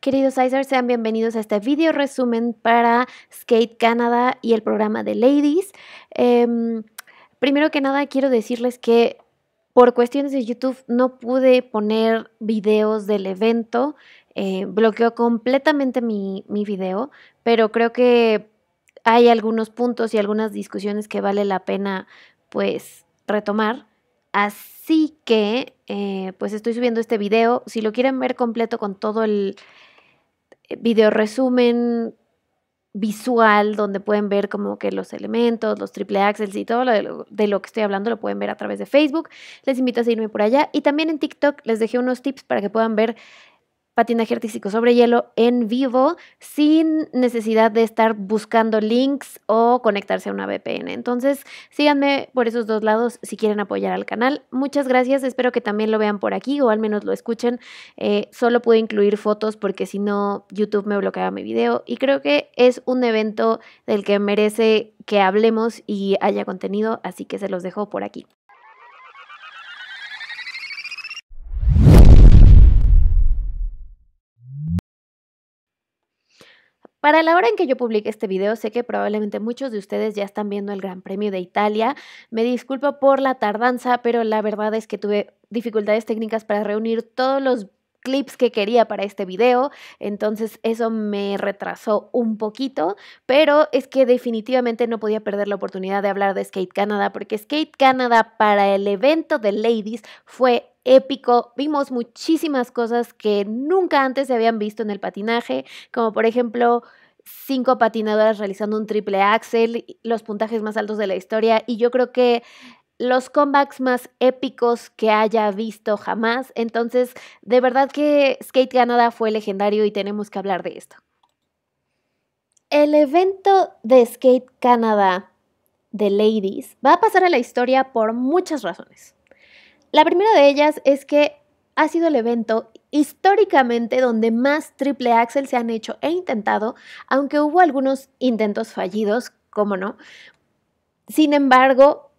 Queridos Icers, sean bienvenidos a este video resumen para Skate Canada y el programa de Ladies. Em, primero que nada, quiero decirles que por cuestiones de YouTube no pude poner videos del evento. Eh, bloqueó completamente mi, mi video, pero creo que hay algunos puntos y algunas discusiones que vale la pena pues retomar. Así que, eh, pues estoy subiendo este video. Si lo quieren ver completo con todo el eh, video resumen visual, donde pueden ver como que los elementos, los triple axels y todo lo de, lo que estoy hablando, lo pueden ver a través de Facebook. Les invito a seguirme por allá. Y también en TikTok les dejé unos tips para que puedan ver patinaje artístico sobre hielo en vivo sin necesidad de estar buscando links o conectarse a una VPN. Entonces, síganme por esos dos lados si quieren apoyar al canal. Muchas gracias, espero que también lo vean por aquí o al menos lo escuchen. Eh, solo pude incluir fotos porque si no, YouTube me bloqueaba mi video y creo que es un evento del que merece que hablemos y haya contenido, así que se los dejo por aquí. Para la hora en que yo publique este video, sé que probablemente muchos de ustedes ya están viendo el Gran Premio de Italia. Me disculpo por la tardanza, pero la verdad es que tuve dificultades técnicas para reunir todos los clips que quería para este video, entonces eso me retrasó un poquito, pero es que definitivamente no podía perder la oportunidad de hablar de Skate Canada, porque Skate Canada para el evento de Ladies fue épico. Vimos muchísimas cosas que nunca antes se habían visto en el patinaje, como por ejemplo cinco patinadoras realizando un triple axel, los puntajes más altos de la historia, y yo creo que los comebacks más épicos que haya visto jamás. Entonces, de verdad que Skate Canada fue legendario y tenemos que hablar de esto. El evento de Skate Canada de Ladies va a pasar a la historia por muchas razones. La primera de ellas es que ha sido el evento históricamente donde más triple axel se han hecho e intentado, aunque hubo algunos intentos fallidos, como no. Sin embargo,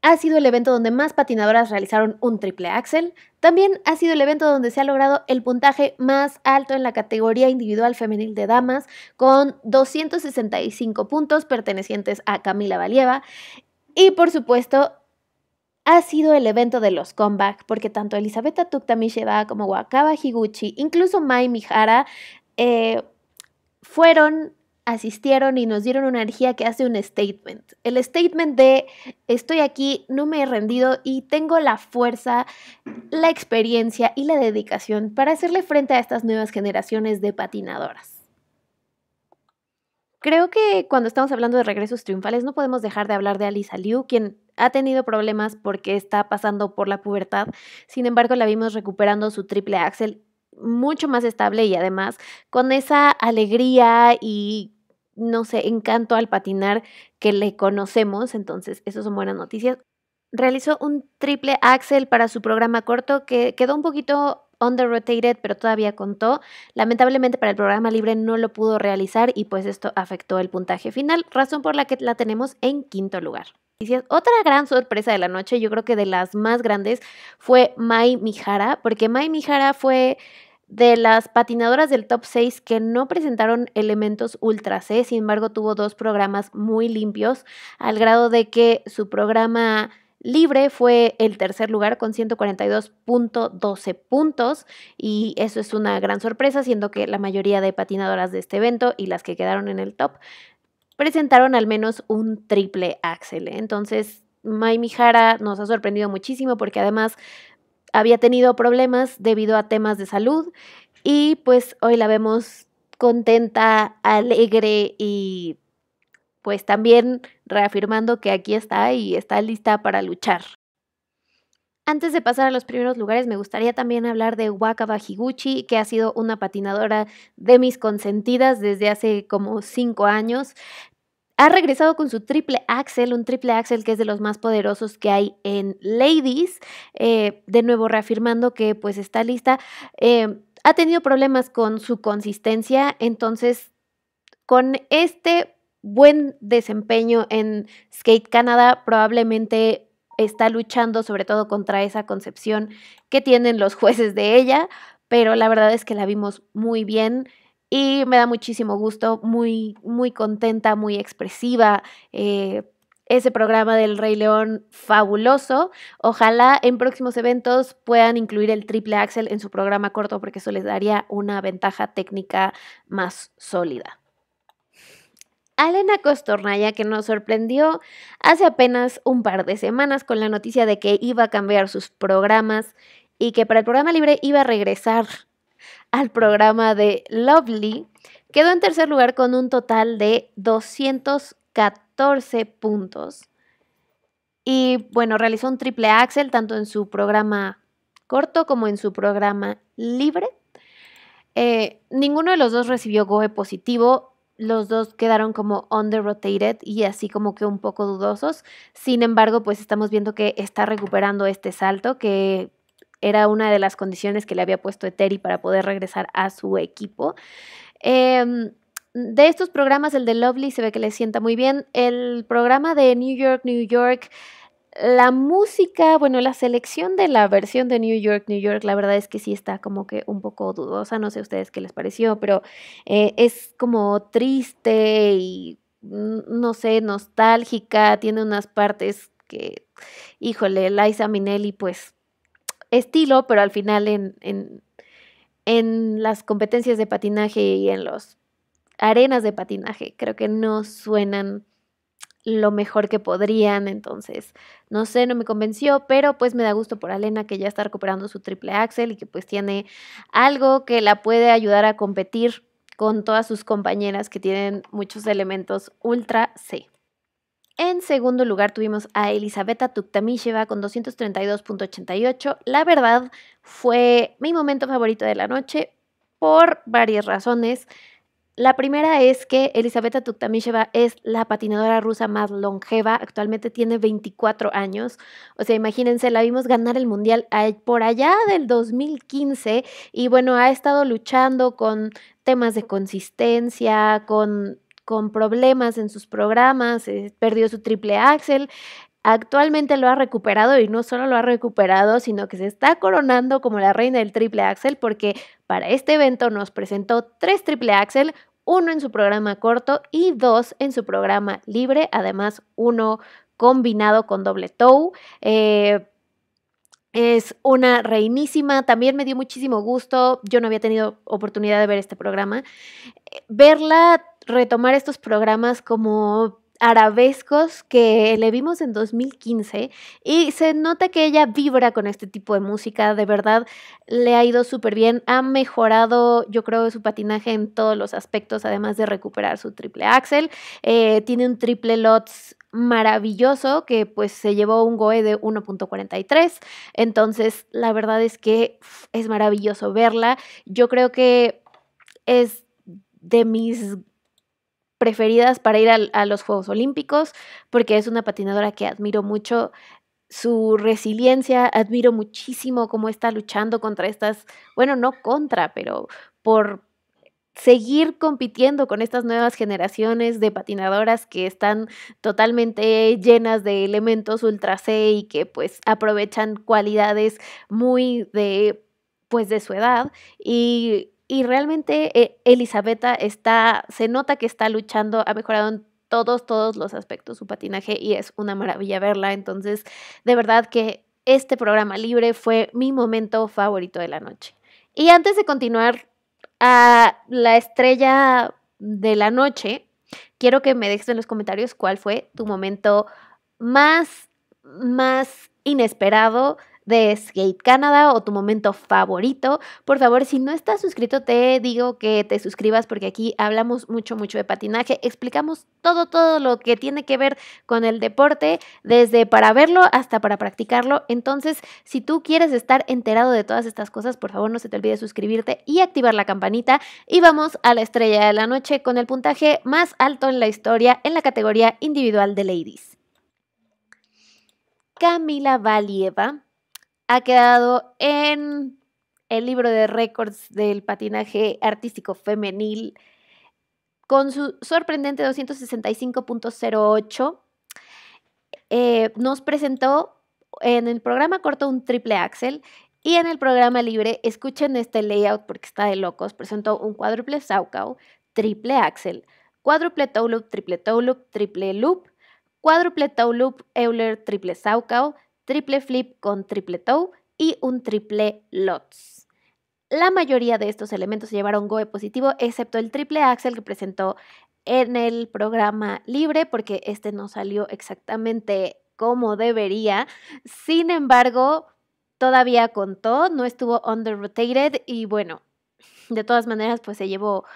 ha sido el evento donde más patinadoras realizaron un triple axel. También ha sido el evento donde se ha logrado el puntaje más alto en la categoría individual femenil de damas, con 265 puntos pertenecientes a Camila Valieva. Y por supuesto, ha sido el evento de los comeback, porque tanto Elizabeth Tukta como Wakaba Higuchi, incluso Mai Mihara, eh, fueron asistieron y nos dieron una energía que hace un statement. El statement de estoy aquí, no me he rendido y tengo la fuerza, la experiencia y la dedicación para hacerle frente a estas nuevas generaciones de patinadoras. Creo que cuando estamos hablando de regresos triunfales no podemos dejar de hablar de Alisa Liu, quien ha tenido problemas porque está pasando por la pubertad. Sin embargo, la vimos recuperando su triple axel mucho más estable y además con esa alegría y no sé, encanto al patinar que le conocemos, entonces eso son buenas noticias. Realizó un triple axel para su programa corto que quedó un poquito under-rotated, pero todavía contó. Lamentablemente para el programa libre no lo pudo realizar y pues esto afectó el puntaje final, razón por la que la tenemos en quinto lugar. Otra gran sorpresa de la noche, yo creo que de las más grandes, fue Mai Mihara, porque Mai Mihara fue de las patinadoras del top 6 que no presentaron elementos ultra C, ¿eh? sin embargo tuvo dos programas muy limpios, al grado de que su programa libre fue el tercer lugar con 142.12 puntos y eso es una gran sorpresa, siendo que la mayoría de patinadoras de este evento y las que quedaron en el top presentaron al menos un triple axel. ¿eh? Entonces, Mai Mihara nos ha sorprendido muchísimo porque además había tenido problemas debido a temas de salud y pues hoy la vemos contenta, alegre y pues también reafirmando que aquí está y está lista para luchar. Antes de pasar a los primeros lugares, me gustaría también hablar de Wakaba Higuchi, que ha sido una patinadora de mis consentidas desde hace como cinco años. Ha regresado con su triple axel, un triple axel que es de los más poderosos que hay en Ladies, eh, de nuevo reafirmando que pues está lista. Eh, ha tenido problemas con su consistencia, entonces con este buen desempeño en Skate Canada probablemente está luchando sobre todo contra esa concepción que tienen los jueces de ella, pero la verdad es que la vimos muy bien. Y me da muchísimo gusto, muy, muy contenta, muy expresiva. Eh, ese programa del Rey León fabuloso. Ojalá en próximos eventos puedan incluir el triple Axel en su programa corto porque eso les daría una ventaja técnica más sólida. Alena Costornaya, que nos sorprendió hace apenas un par de semanas con la noticia de que iba a cambiar sus programas y que para el programa libre iba a regresar al programa de Lovely, quedó en tercer lugar con un total de 214 puntos. Y bueno, realizó un triple axel tanto en su programa corto como en su programa libre. Eh, ninguno de los dos recibió GOE positivo. Los dos quedaron como under-rotated y así como que un poco dudosos. Sin embargo, pues estamos viendo que está recuperando este salto que era una de las condiciones que le había puesto Eteri para poder regresar a su equipo. Em, de estos programas, el de Lovely se ve que le sienta muy bien. El programa de New York, New York, la música, bueno, la selección de la versión de New York, New York, la verdad es que sí está como que un poco dudosa. No sé a ustedes qué les pareció, pero eh, es como triste y no sé, nostálgica. Tiene unas partes que, híjole, Liza Minnelli, pues estilo, pero al final en, en, en las competencias de patinaje y en las arenas de patinaje creo que no suenan lo mejor que podrían, entonces no sé, no me convenció, pero pues me da gusto por Alena que ya está recuperando su triple axel y que pues tiene algo que la puede ayudar a competir con todas sus compañeras que tienen muchos elementos ultra C. En segundo lugar tuvimos a Elisabetta Tuktamisheva con 232.88. La verdad fue mi momento favorito de la noche por varias razones. La primera es que Elisabetta Tuktamisheva es la patinadora rusa más longeva, actualmente tiene 24 años. O sea, imagínense, la vimos ganar el mundial por allá del 2015 y bueno, ha estado luchando con temas de consistencia, con con problemas en sus programas, eh, perdió su triple axel, actualmente lo ha recuperado y no solo lo ha recuperado, sino que se está coronando como la reina del triple axel porque para este evento nos presentó tres triple axel, uno en su programa corto y dos en su programa libre, además uno combinado con doble toe. Eh, es una reinísima, también me dio muchísimo gusto, yo no había tenido oportunidad de ver este programa, eh, verla retomar estos programas como arabescos que le vimos en 2015 y se nota que ella vibra con este tipo de música, de verdad le ha ido súper bien, ha mejorado yo creo su patinaje en todos los aspectos, además de recuperar su triple axel, eh, tiene un triple lots maravilloso que pues se llevó un GOE de 1.43 entonces la verdad es que es maravilloso verla yo creo que es de mis preferidas para ir a, los Juegos Olímpicos, porque es una patinadora que admiro mucho su resiliencia, admiro muchísimo cómo está luchando contra estas, bueno, no contra, pero por seguir compitiendo con estas nuevas generaciones de patinadoras que están totalmente llenas de elementos ultra C y que pues aprovechan cualidades muy de pues de su edad y y realmente eh, Elisabetta está, se nota que está luchando, ha mejorado en todos, todos los aspectos su patinaje y es una maravilla verla. Entonces, de verdad que este programa libre fue mi momento favorito de la noche. Y antes de continuar a la estrella de la noche, quiero que me dejes en los comentarios cuál fue tu momento más, más inesperado de Skate Canada o tu momento favorito. Por favor, si no estás suscrito, te digo que te suscribas porque aquí hablamos mucho, mucho de patinaje. Explicamos todo, todo lo que tiene que ver con el deporte, desde para verlo hasta para practicarlo. Entonces, si tú quieres estar enterado de todas estas cosas, por favor, no se te olvide suscribirte y activar la campanita. Y vamos a la estrella de la noche con el puntaje más alto en la historia en la categoría individual de ladies. Camila Valieva ha quedado en el libro de récords del patinaje artístico femenil con su sorprendente 265.08. Eh, nos presentó en el programa corto un triple axel y en el programa libre, escuchen este layout porque está de locos, presentó un cuádruple Saucau, triple axel, cuádruple toe triple toe triple loop, cuádruple toe Euler, triple Saucau, triple flip con triple toe y un triple LOTS. La mayoría de estos elementos se llevaron GOE positivo, excepto el triple axel que presentó en el programa libre, porque este no salió exactamente como debería. Sin embargo, todavía contó, no estuvo under rotated y bueno, de todas maneras, pues se llevó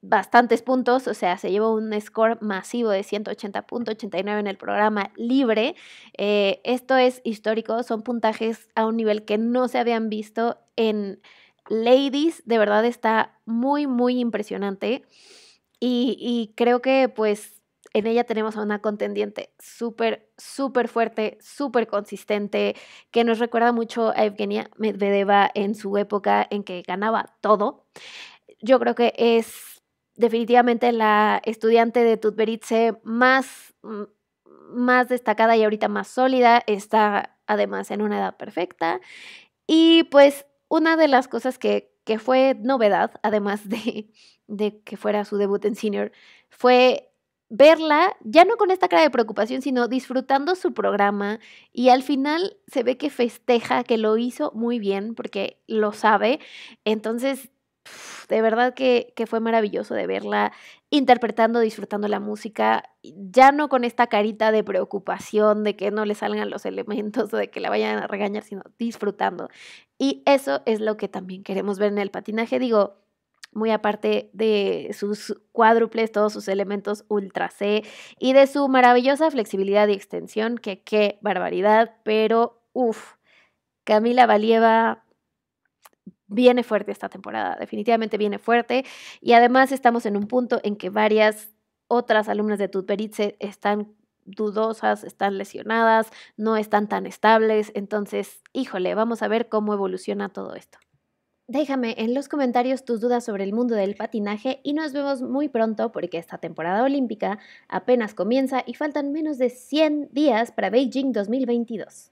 bastantes puntos, o sea, se llevó un score masivo de 180.89 en el programa libre. Eh, esto es histórico, son puntajes a un nivel que no se habían visto en Ladies, de verdad está muy, muy impresionante y, y creo que pues en ella tenemos a una contendiente súper, súper fuerte, súper consistente, que nos recuerda mucho a Evgenia Medvedeva en su época en que ganaba todo. Yo creo que es definitivamente la estudiante de Tutberitze más, mm, más destacada y ahorita más sólida, está además en una edad perfecta. Y pues una de las cosas que, fue novedad, además de, de que fuera su debut en senior, fue verla ya no con esta cara de preocupación, sino disfrutando su programa y al final se ve que festeja, que lo hizo muy bien porque lo sabe. Entonces de verdad que, fue maravilloso de verla interpretando, disfrutando la música, ya no con esta carita de preocupación de que no le salgan los elementos o de que la vayan a regañar, sino disfrutando. Y eso es lo que también queremos ver en el patinaje, digo, muy aparte de sus cuádruples, todos sus elementos ultra C y de su maravillosa flexibilidad y extensión, que qué barbaridad, pero uff, Camila Valieva viene fuerte esta temporada, definitivamente viene fuerte. Y además estamos en un punto en que varias otras alumnas de Tutberitze están dudosas, están lesionadas, no están tan estables. Entonces, híjole, vamos a ver cómo evoluciona todo esto. Déjame en los comentarios tus dudas sobre el mundo del patinaje y nos vemos muy pronto porque esta temporada olímpica apenas comienza y faltan menos de 100 días para Beijing 2022.